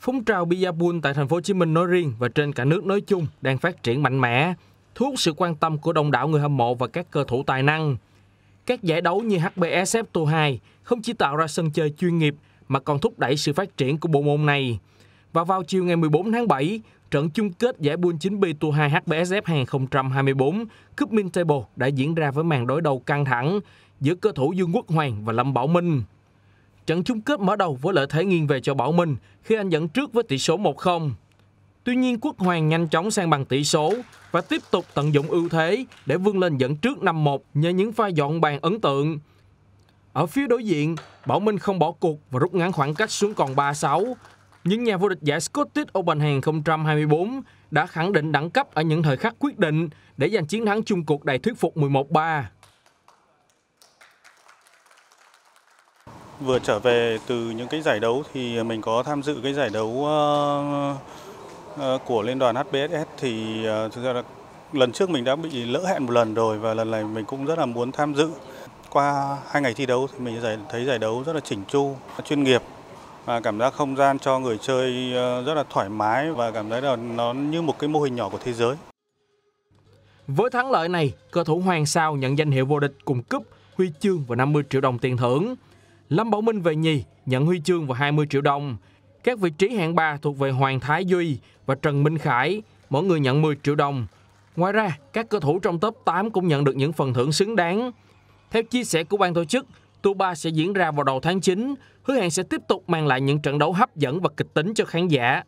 Phong trào Biyabun tại thành phố Hồ Chí Minh nói riêng và trên cả nước nói chung đang phát triển mạnh mẽ, thu hút sự quan tâm của đông đảo người hâm mộ và các cơ thủ tài năng. Các giải đấu như HBSF Tour 2 không chỉ tạo ra sân chơi chuyên nghiệp mà còn thúc đẩy sự phát triển của bộ môn này. Và vào chiều ngày 14 tháng 7, trận chung kết giải Bull 9B Tour 2 HBSF 2024 Cup Mintable đã diễn ra với màn đối đầu căng thẳng giữa cơ thủ Dương Quốc Hoàng và Lâm Bảo Minh. Trận chung kết mở đầu với lợi thế nghiêng về cho Bảo Minh khi anh dẫn trước với tỷ số 1-0. Tuy nhiên Quốc Hoàng nhanh chóng sang bằng tỷ số và tiếp tục tận dụng ưu thế để vươn lên dẫn trước 5-1 nhờ những pha dọn bàn ấn tượng. Ở phía đối diện, Bảo Minh không bỏ cuộc và rút ngắn khoảng cách xuống còn 3-6. nhưng nhà vô địch giải Scottish Open 2024 đã khẳng định đẳng cấp ở những thời khắc quyết định để giành chiến thắng chung cuộc đầy thuyết phục 11-3. vừa trở về từ những cái giải đấu thì mình có tham dự cái giải đấu ờ, ờ, của liên đoàn HBSS thì ờ, thực ra là lần trước mình đã bị lỡ hẹn một lần rồi và lần này mình cũng rất là muốn tham dự. Qua hai ngày thi đấu thì mình thấy giải đấu rất là chỉnh chu, chuyên nghiệp và cảm giác không gian cho người chơi rất là thoải mái và cảm thấy là nó như một cái mô hình nhỏ của thế giới. Với thắng lợi này, cơ thủ Hoàng Sao nhận danh hiệu vô địch cùng cúp, huy chương và 50 triệu đồng tiền thưởng. Lâm Bảo Minh về nhì, nhận huy chương và 20 triệu đồng. Các vị trí hạng 3 thuộc về Hoàng Thái Duy và Trần Minh Khải, mỗi người nhận 10 triệu đồng. Ngoài ra, các cơ thủ trong top 8 cũng nhận được những phần thưởng xứng đáng. Theo chia sẻ của ban tổ chức, tour 3 sẽ diễn ra vào đầu tháng 9, hứa hẹn sẽ tiếp tục mang lại những trận đấu hấp dẫn và kịch tính cho khán giả.